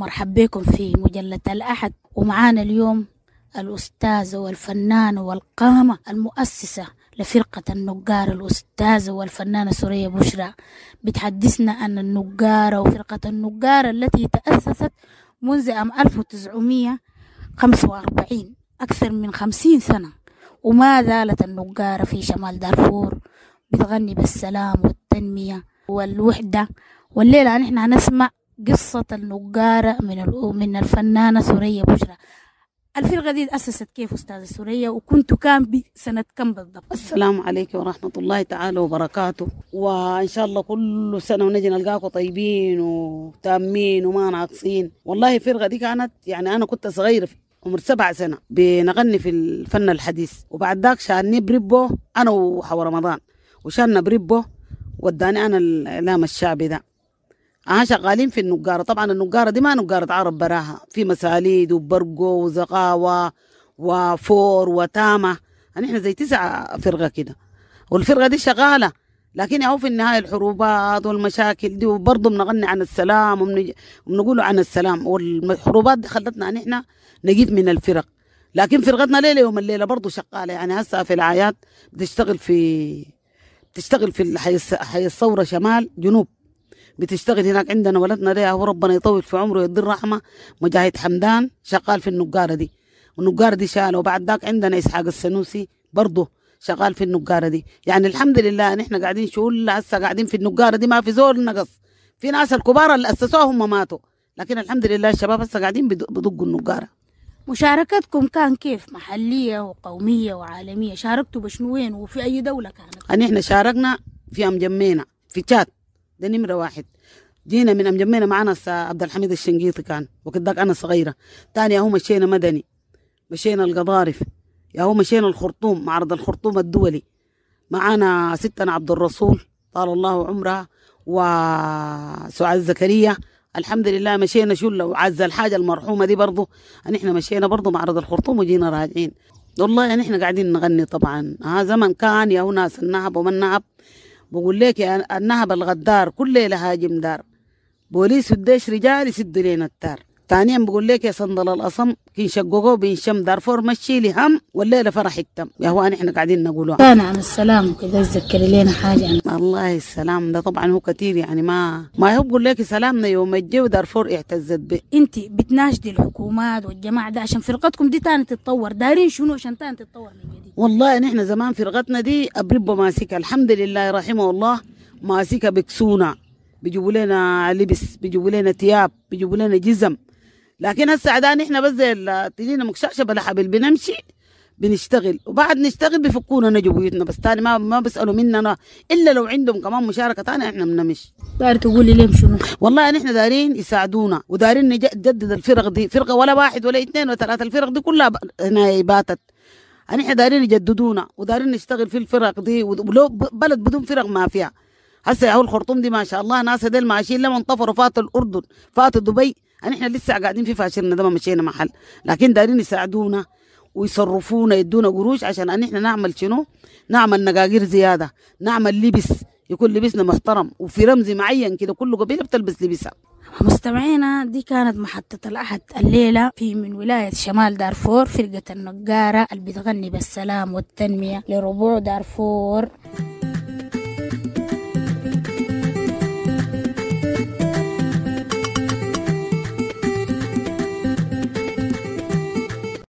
مرحبا بكم في مجلة الأحد ومعانا اليوم الأستاذة والفنانة والقامة المؤسسة لفرقة النجار الأستاذة والفنانة سورية بشرى بتحدثنا أن النجارة وفرقة النجار التي تأسست منذ عام 1945 أكثر من 50 سنة وما زالت النجارة في شمال دارفور بتغني بالسلام والتنمية والوحدة والليلة نحن هنسمع قصة النجارة من من الفنانة سورية بشرى الفرقة دي أسست كيف أستاذة سورية وكنتوا كام سنة كم بالضبط؟ السلام عليكم ورحمة الله تعالى وبركاته وإن شاء الله كل سنة ونجي نلقاكم طيبين وتامين وما ناقصين والله الفرقة دي كانت يعني أنا كنت صغيرة عمر سبع سنة بنغني في الفن الحديث وبعد ذاك شاني بريبو أنا وحو رمضان وشاننا بريبو وداني أنا الإعلام الشعبي ده اه شغالين في النجاره طبعا النجاره دي ما نجاره عرب براها في مساليد وبرقو وزقاوه وفور وتامه يعني احنا زي تسعه فرقه كده والفرقه دي شغاله لكن هو في النهايه الحروبات والمشاكل دي وبرضه بنغني عن السلام وبنقول عن السلام والحروبات دي خلتنا ان احنا نجيب من الفرق لكن فرقتنا ليله يوم الليله برضه شغاله يعني هسه في الاعياد بتشتغل في بتشتغل في حي الثوره شمال جنوب بتشتغل هناك عندنا ولدنا ده هو ربنا يطول في عمره ويدي الرحمه مجاهد حمدان شغال في النجاره دي والنجاره دي شاله وبعد ذاك عندنا اسحاق السنوسي برضه شغال في النجاره دي يعني الحمد لله نحن قاعدين شغل هسه قاعدين في النجاره دي ما في زول نقص في ناس الكبار اللي اسسوها هم ماتوا لكن الحمد لله الشباب هسه قاعدين بدقوا النجاره مشاركتكم كان كيف محلية وقومية وعالمية شاركتوا بشنو وين وفي أي دولة كانت؟ يعني إحنا شاركنا في أم جمينا في تشاد ده نمره واحد جينا من جمينا معانا آه، عبد الحميد الشنقيطي كان وقت ذاك انا صغيره ثاني هو مشينا مدني مشينا القضارف يا هو مشينا الخرطوم معرض الخرطوم الدولي معانا ستنا عبد الرسول طال الله عمرها وسعاد زكريا الحمد لله مشينا شله وعز الحاجه المرحومه دي برضه ان احنا مشينا برضه معرض الخرطوم وجينا راجعين والله يعني احنا قاعدين نغني طبعا ها زمن كان يا ناس النهب ومن نهب بقول لك النهب الغدار كل ليلة هاجم دار بوليس وديش رجال يسدوا لنا التار ثانيا بقول لك يا صندل الأصم شققوا بين شم دارفور مشي لي هم والليلة فرح التم يا هو إحنا قاعدين نقولوها كان نعم، عن السلام كذا تذكر لنا حاجة عن الله السلام ده طبعا هو كثير يعني ما ما هو بقول لك سلامنا يوم الجو دارفور اعتزت به أنت بتناشدي الحكومات والجماعة ده عشان فرقتكم دي تاني تتطور دارين شنو عشان تاني تتطور من جديد والله نحن يعني زمان فرقتنا دي أبرب ماسكها الحمد لله رحمه الله ماسكه بكسونا بيجيبوا لنا لبس بيجيبوا لنا ثياب بيجيبوا لنا جزم لكن هسه عدان احنا بس زي تجينا مكشعشبه لحبل بنمشي بنشتغل وبعد نشتغل بفكونا نجوا بيوتنا بس تاني ما ما بيسالوا مننا الا لو عندهم كمان مشاركه تانية احنا بنمشي داير لي ليه شنو والله نحن يعني دايرين يساعدونا ودايرين نجدد الفرق دي فرقه ولا واحد ولا اثنين ولا ثلاثه الفرق دي كلها هنا باتت نحن يعني دايرين يجددونا ودايرين نشتغل في الفرق دي ولو بلد بدون فرق ما فيها هسه هو الخرطوم دي ما شاء الله ناس هذول ماشيين لما انطفروا فاتوا الاردن فاتوا دبي يعني احنا لسه قاعدين في فاشلنا ده ما مشينا محل لكن دارين يساعدونا ويصرفونا يدونا قروش عشان ان احنا نعمل شنو نعمل نقاقير زياده نعمل لبس يكون لبسنا محترم وفي رمز معين كده كل قبيله بتلبس لبسها مستمعينا دي كانت محطة الأحد الليلة في من ولاية شمال دارفور فرقة النقارة اللي بتغني بالسلام والتنمية لربوع دارفور